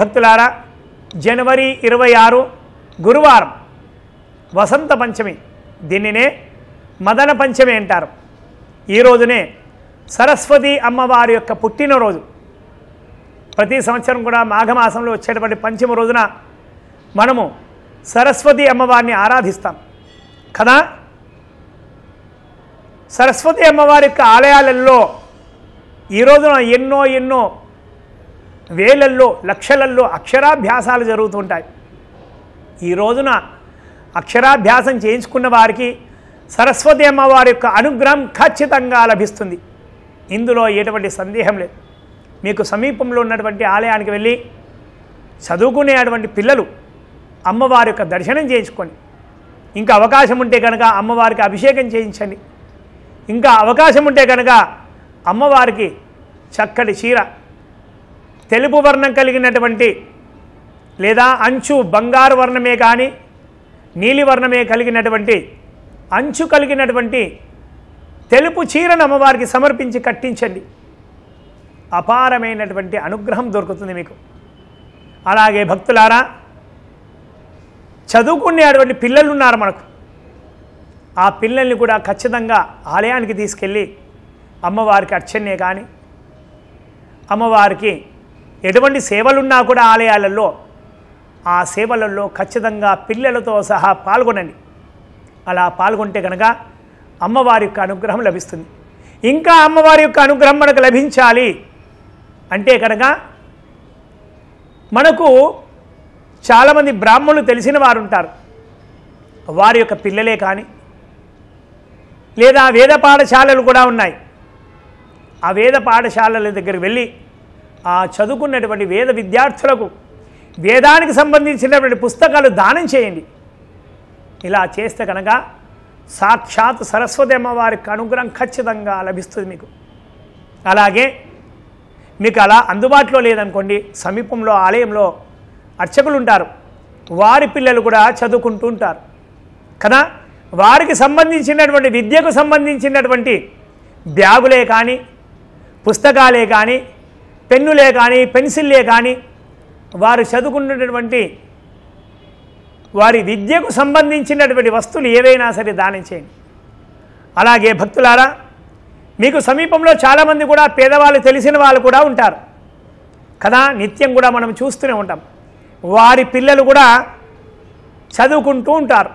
భక్తులారా జనవరి ఇరవై ఆరు గురువారం వసంత పంచమి దీనినే మదన పంచమి అంటారు ఈ రోజునే సరస్వతి అమ్మవారి యొక్క పుట్టినరోజు ప్రతి సంవత్సరం కూడా మాఘమాసంలో వచ్చేటువంటి పంచమ రోజున మనము సరస్వతి అమ్మవారిని ఆరాధిస్తాం కదా సరస్వతి అమ్మవారి యొక్క ఆలయాలలో ఈ రోజున ఎన్నో ఎన్నో వేలల్లో లక్షలల్లో అక్షరాభ్యాసాలు జరుగుతుంటాయి ఈ రోజున అక్షరాభ్యాసం చేయించుకున్న వారికి సరస్వతి అమ్మవారి యొక్క అనుగ్రహం ఖచ్చితంగా లభిస్తుంది ఇందులో ఎటువంటి సందేహం లేదు మీకు సమీపంలో ఉన్నటువంటి ఆలయానికి వెళ్ళి చదువుకునేటువంటి పిల్లలు అమ్మవారి యొక్క దర్శనం చేయించుకోండి ఇంకా అవకాశం ఉంటే కనుక అమ్మవారికి అభిషేకం చేయించండి ఇంకా అవకాశం ఉంటే కనుక అమ్మవారికి చక్కటి చీర తెలుపు వర్ణం కలిగినటువంటి లేదా అంచు బంగారు వర్ణమే కానీ నీలివర్ణమే కలిగినటువంటి అంచు కలిగినటువంటి తెలుపు చీరను అమ్మవారికి సమర్పించి కట్టించండి అపారమైనటువంటి అనుగ్రహం దొరుకుతుంది మీకు అలాగే భక్తులారా చదువుకునేటువంటి పిల్లలు ఉన్నారు మనకు ఆ పిల్లల్ని కూడా ఖచ్చితంగా ఆలయానికి తీసుకెళ్ళి అమ్మవారికి అర్చనే కానీ అమ్మవారికి ఎటువంటి సేవలున్నా కూడా ఆలయాలలో ఆ సేవలలో ఖచ్చితంగా పిల్లలతో సహా పాల్గొనండి అలా పాల్గొంటే కనుక అమ్మవారి యొక్క అనుగ్రహం లభిస్తుంది ఇంకా అమ్మవారి యొక్క అనుగ్రహం మనకు లభించాలి అంటే కనుక మనకు చాలామంది బ్రాహ్మణులు తెలిసిన వారు ఉంటారు వారి యొక్క పిల్లలే కానీ లేదా వేద పాఠశాలలు కూడా ఉన్నాయి ఆ వేద పాఠశాలల దగ్గర వెళ్ళి ఆ చదువుకున్నటువంటి వేద విద్యార్థులకు వేదానికి సంబంధించినటువంటి పుస్తకాలు దానం చేయండి ఇలా చేస్తే కనుక సాక్షాత్ సరస్వతి అమ్మవారికి అనుగ్రహం ఖచ్చితంగా లభిస్తుంది మీకు అలాగే మీకు అలా అందుబాటులో లేదనుకోండి సమీపంలో ఆలయంలో అర్చకులు ఉంటారు వారి పిల్లలు కూడా చదువుకుంటూ ఉంటారు కదా వారికి సంబంధించినటువంటి విద్యకు సంబంధించినటువంటి బ్యాగులే కానీ పుస్తకాలే కానీ పెన్నులే కానీ పెన్సిల్లే కానీ వారు చదువుకున్నటువంటి వారి విద్యకు సంబంధించినటువంటి వస్తువులు ఏవైనా సరే దానం చేయండి అలాగే భక్తులారా మీకు సమీపంలో చాలామంది కూడా పేదవాళ్ళు తెలిసిన వాళ్ళు కూడా ఉంటారు కదా నిత్యం కూడా మనం చూస్తూనే ఉంటాం వారి పిల్లలు కూడా చదువుకుంటూ ఉంటారు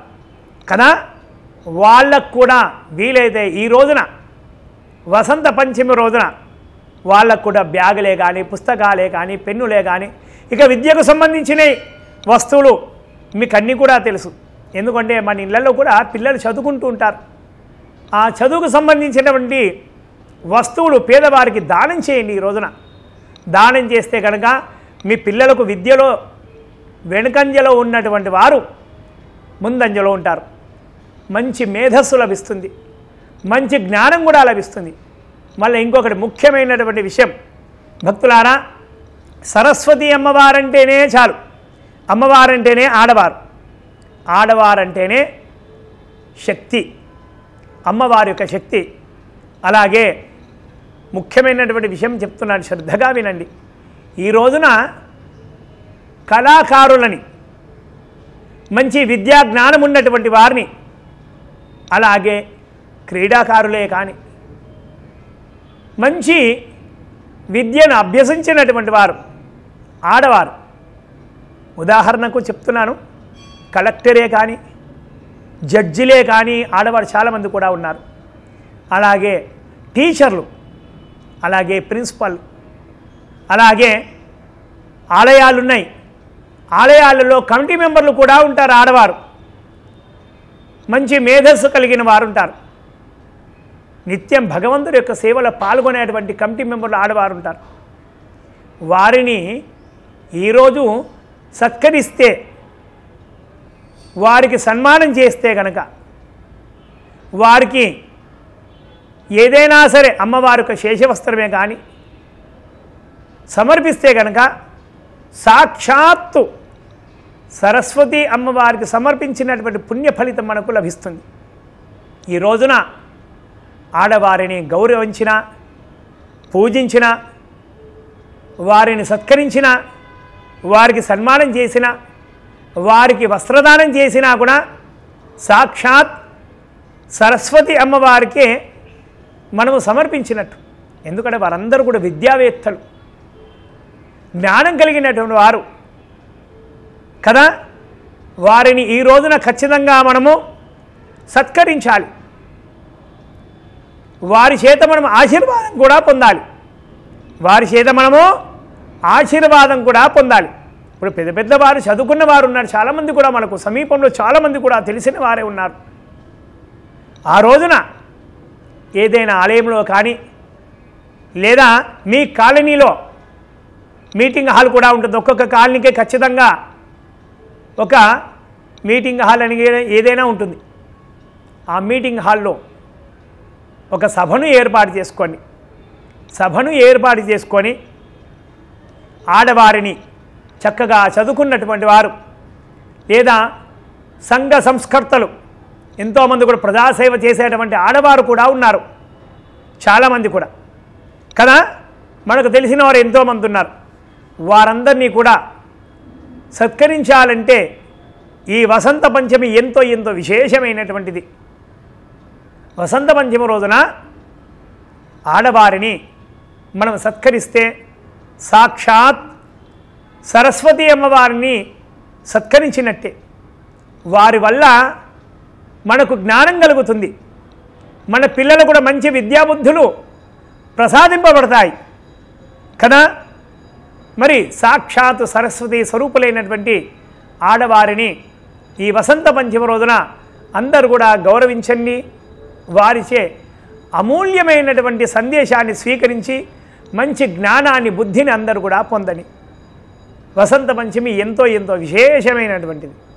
కదా వాళ్ళకు కూడా వీలైతే ఈ రోజున వసంత పంచమి రోజున వాళ్ళకు కూడా బ్యాగులే కానీ పుస్తకాలే కానీ పెన్నులే కానీ ఇక విద్యకు సంబంధించిన వస్తువులు మీకు అన్నీ కూడా తెలుసు ఎందుకంటే మన ఇళ్లలో కూడా పిల్లలు చదువుకుంటూ ఉంటారు ఆ చదువుకు సంబంధించినటువంటి వస్తువులు పేదవారికి దానం చేయండి ఈ రోజున దానం చేస్తే కనుక మీ పిల్లలకు విద్యలో వెనుకంజలో ఉన్నటువంటి వారు ముందంజలో ఉంటారు మంచి మేధస్సు లభిస్తుంది మంచి జ్ఞానం కూడా లభిస్తుంది మళ్ళీ ఇంకొకటి ముఖ్యమైనటువంటి విషయం భక్తులారా సరస్వతి అమ్మవారంటేనే చాలు అమ్మవారంటేనే ఆడవారు ఆడవారంటేనే శక్తి అమ్మవారి యొక్క శక్తి అలాగే ముఖ్యమైనటువంటి విషయం చెప్తున్నాను శ్రద్ధగా వినండి ఈ రోజున కళాకారులని మంచి విద్యా జ్ఞానం ఉన్నటువంటి వారిని అలాగే క్రీడాకారులే కానీ మంచి విద్యను అభ్యసించినటువంటి వారు ఆడవారు ఉదాహరణకు చెప్తున్నాను కలెక్టరే కానీ జడ్జిలే కానీ ఆడవారు చాలామంది కూడా ఉన్నారు అలాగే టీచర్లు అలాగే ప్రిన్సిపల్ అలాగే ఆలయాలు ఉన్నాయి ఆలయాలలో కమిటీ మెంబర్లు కూడా ఉంటారు ఆడవారు మంచి మేధస్సు కలిగిన వారు ఉంటారు నిత్యం భగవంతుడి యొక్క సేవలో పాల్గొనేటువంటి కమిటీ మెంబర్లు ఆడవారు ఉంటారు వారిని ఈరోజు సత్కరిస్తే వారికి సన్మానం చేస్తే గనక వారికి ఏదైనా సరే అమ్మవారి యొక్క శేషవస్త్రమే కానీ సమర్పిస్తే గనక సాక్షాత్తు సరస్వతి అమ్మవారికి సమర్పించినటువంటి పుణ్య ఫలితం మనకు లభిస్తుంది ఈ రోజున ఆడవారిని గౌరవించిన పూజించిన వారిని సత్కరించిన వారికి సన్మానం చేసిన వారికి వస్త్రదానం చేసినా కూడా సాక్షాత్ సరస్వతి అమ్మవారికే మనము సమర్పించినట్టు ఎందుకంటే వారందరూ కూడా విద్యావేత్తలు జ్ఞానం కలిగినటువంటి వారు కదా వారిని ఈ రోజున ఖచ్చితంగా మనము సత్కరించాలి వారి చేత మనం ఆశీర్వాదం కూడా పొందాలి వారి చేత మనము ఆశీర్వాదం కూడా పొందాలి ఇప్పుడు పెద్ద పెద్ద వారు చదువుకున్న వారు ఉన్నారు చాలామంది కూడా మనకు సమీపంలో చాలామంది కూడా తెలిసిన వారే ఉన్నారు ఆ రోజున ఏదైనా ఆలయంలో కానీ లేదా మీ కాలనీలో మీటింగ్ హాల్ కూడా ఉంటుంది ఒక్కొక్క కాలనీకే ఖచ్చితంగా ఒక మీటింగ్ హాల్ అని ఏదైనా ఉంటుంది ఆ మీటింగ్ హాల్లో ఒక సభను ఏర్పాటు చేసుకొని సభను ఏర్పాటు చేసుకొని ఆడవారిని చక్కగా చదువుకున్నటువంటి వారు లేదా సంఘ సంస్కర్తలు ఎంతోమంది కూడా ప్రజాసేవ చేసేటువంటి ఆడవారు కూడా ఉన్నారు చాలామంది కూడా కదా మనకు తెలిసిన వారు ఎంతోమంది ఉన్నారు వారందరినీ కూడా సత్కరించాలంటే ఈ వసంత పంచమి ఎంతో ఎంతో విశేషమైనటువంటిది వసంత పంచమ రోజున ఆడవారిని మనం సత్కరిస్తే సాక్షాత్ సరస్వతి అమ్మవారిని సత్కరించినట్టే వారి వల్ల మనకు జ్ఞానం కలుగుతుంది మన పిల్లలు కూడా మంచి విద్యాబుద్ధులు ప్రసాదింపబడతాయి కదా మరి సాక్షాత్ సరస్వతి స్వరూపులైనటువంటి ఆడవారిని ఈ వసంత పంచమ రోజున అందరూ కూడా గౌరవించండి వారిచే అమూల్యమైనటువంటి సందేశాన్ని స్వీకరించి మంచి జ్ఞానాన్ని బుద్ధిని అందరూ కూడా పొందని వసంత పంచమి ఎంతో ఎంతో విశేషమైనటువంటిది